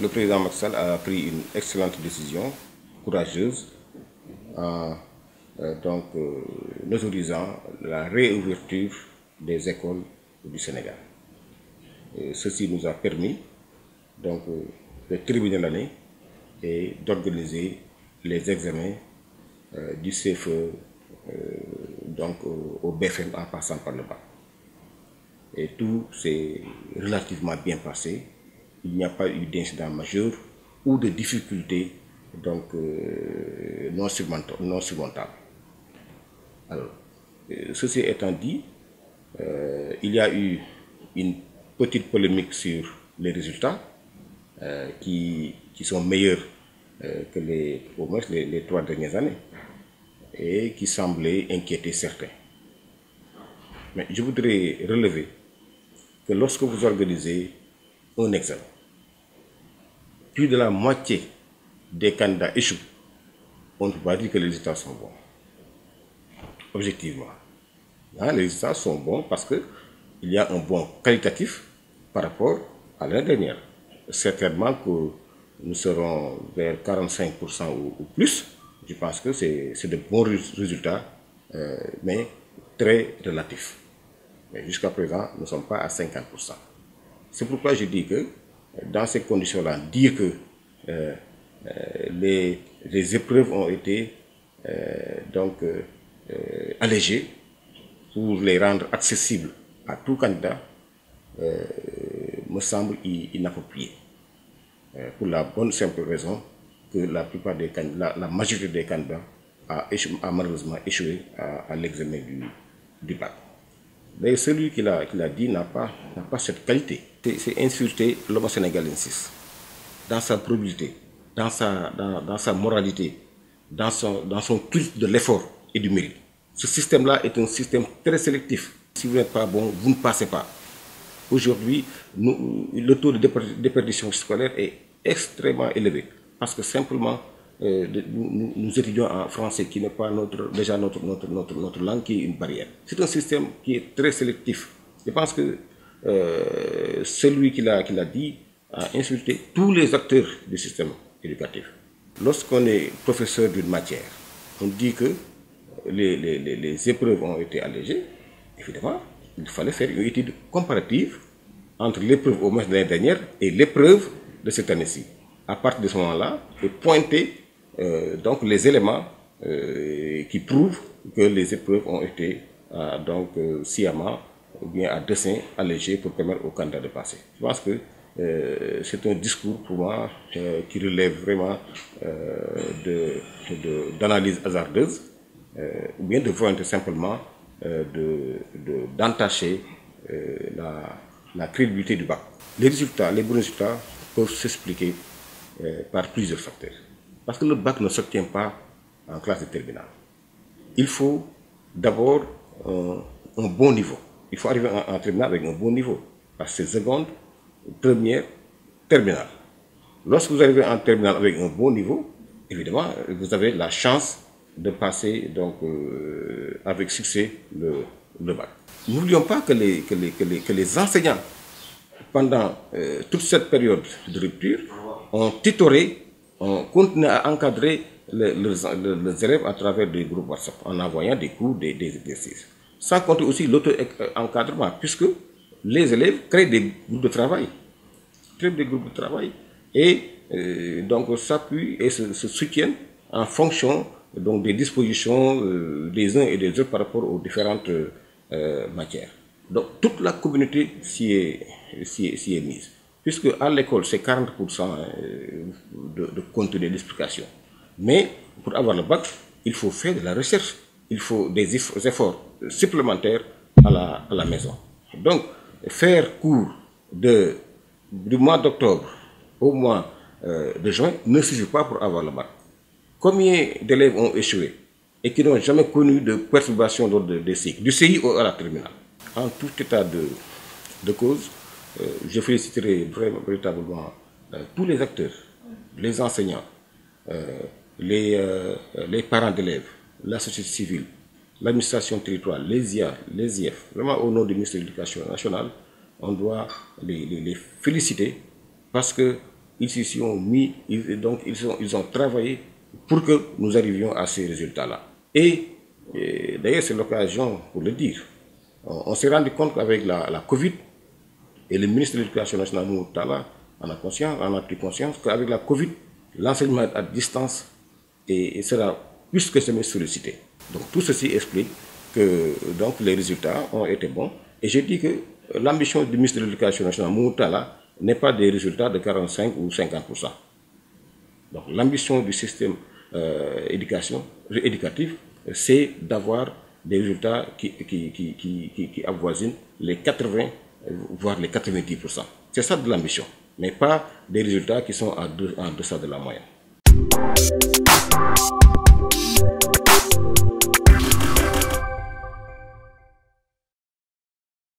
Le président Maxal a pris une excellente décision, courageuse, en euh, donc, euh, autorisant la réouverture des écoles du Sénégal. ceci nous a permis donc, euh, de terminer l'année et d'organiser les examens du CFE donc euh, au BFM en passant par le bas Et tout s'est relativement bien passé. Il n'y a pas eu d'incident majeur ou de difficultés donc, euh, non, surmontables. Alors, euh, ceci étant dit, il y a eu une petite polémique sur les résultats qui, sont meilleurs que les, promesses les trois dernières années et qui semblait inquiéter certains. Mais je voudrais relever que lorsque vous organisez un examen, plus de la moitié des candidats échouent. On ne peut pas dire que les résultats sont bons. Objectivement. Hein, les résultats sont bons parce qu'il y a un bon qualitatif par rapport à l'année dernière. Certainement que nous serons vers 45% ou plus je pense que c'est de bons résultats, euh, mais très relatifs. Mais jusqu'à présent, nous ne sommes pas à 50%. C'est pourquoi je dis que dans ces conditions-là, dire que euh, euh, les, les, épreuves ont été donc allégées pour les rendre accessibles à tout candidat me semble inapproprié pour la bonne simple raison que la plupart majorité des candidats a, malheureusement échoué à, l'examen du, du bac. Mais celui qui l'a dit n'a pas, cette qualité. C'est insulter l'homme sénégalensis dans sa probabilité, dans sa, dans, dans sa moralité, dans son, dans son culte de l'effort et du mérite. Ce système-là est un système très sélectif. Si vous n'êtes pas bon, vous ne passez pas. Aujourd'hui, le taux de déperdition scolaire est extrêmement élevé. Parce que simplement, euh, nous, étudions en français qui n'est pas notre, déjà notre, notre, notre, notre langue qui est une barrière. C'est un système qui est très sélectif. Je pense que euh, celui qui l'a dit a insulté tous les acteurs du système éducatif. Lorsqu'on est professeur d'une matière, on dit que les, les, les, les, épreuves ont été allégées. Évidemment, il fallait faire une étude comparative entre l'épreuve au mois de l'année dernière et l'épreuve de cette année-ci à partir de ce moment-là, de pointer euh, donc les éléments euh, qui prouvent que les épreuves ont été euh, donc sciemment ou bien à dessin allégées pour permettre au candidat de passer. Je pense que c'est un discours pour moi qui relève vraiment d'analyse de, de, hasardeuse ou bien de vouloir simplement d'entacher la, la crédibilité du bac. Les résultats, les bons résultats peuvent s'expliquer euh, par plusieurs facteurs. Parce que le bac ne s'obtient pas en classe de terminale. Il faut d'abord un, bon niveau. Il faut arriver en, en terminale avec un bon niveau. Parce que seconde, première, terminale. Lorsque vous arrivez en terminale avec un bon niveau, évidemment, vous avez la chance de passer donc, euh, avec succès le, le bac. N'oublions pas que les, que les, que les, que les, enseignants, pendant euh, toute cette période de rupture, ont tutoré, on continue à encadrer les, élèves à travers des groupes WhatsApp en envoyant des cours, des, exercices. Ça compte aussi l'auto-encadrement, puisque les élèves créent des groupes de travail. Créent des groupes de travail. Et euh, donc s'appuient et se, soutiennent en fonction donc, des dispositions euh, des uns et des autres par rapport aux différentes euh, matières. Donc toute la communauté s'y est mise puisque à l'école, c'est 40% euh, de, contenu d'explication. Mais pour avoir le bac, il faut faire de la recherche, il faut des efforts supplémentaires à la, maison. Donc, faire cours du mois d'octobre au mois euh, de juin ne suffit pas pour avoir le bac. Combien d'élèves ont échoué et qui n'ont jamais connu de perturbation d'ordre des cycles, du CI à la terminale En tout état de cause, euh, je féliciterai vraiment, véritablement euh, tous les acteurs, les enseignants, euh, les, les parents d'élèves, la société civile, l'administration territoriale, les IA, les IF, vraiment au nom du ministère de l'Éducation nationale, on doit les, féliciter parce que ils s'y sont mis, donc ils ont, travaillé pour que nous arrivions à ces résultats-là. Et, d'ailleurs, c'est l'occasion pour le dire. On, s'est rendu compte qu'avec la, la Covid, et le ministre de l'Éducation nationale, Moutala, en a conscience, en a pris conscience qu'avec la Covid, l'enseignement à distance et, et sera plus que jamais sollicité. Donc tout ceci explique que donc, les résultats ont été bons. Et j'ai dit que l'ambition du ministre de l'Éducation nationale, Moutala, n'est pas des résultats de 45 ou 50%. Donc l'ambition du système euh, éducation, éducatif, c'est d'avoir des résultats qui, qui, qui, qui, qui avoisinent les 80 voire les 90%. C'est ça de l'ambition, mais pas des résultats qui sont en deçà de la moyenne.